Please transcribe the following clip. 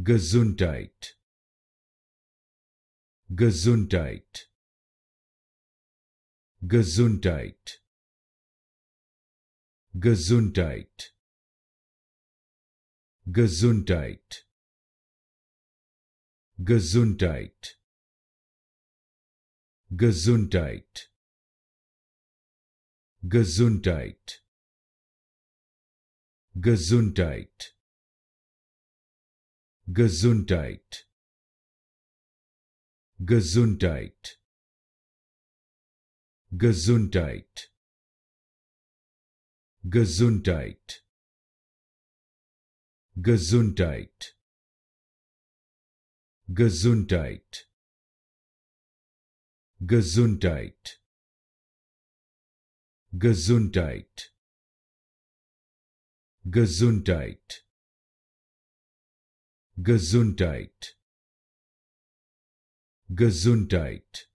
Gesundheit. Gesundheit. Gesundheit. Gesundheit. Gesundheit. Gesundheit. Gesundheit. Gesundheit. Gesundheit. Gesundheit. Gesundheit. Gesundheit. Gesundheit. Gesundheit. Gesundheit. Gesundheit. Gesundheit. Gesundheit. Gesundheit. Gesundheit.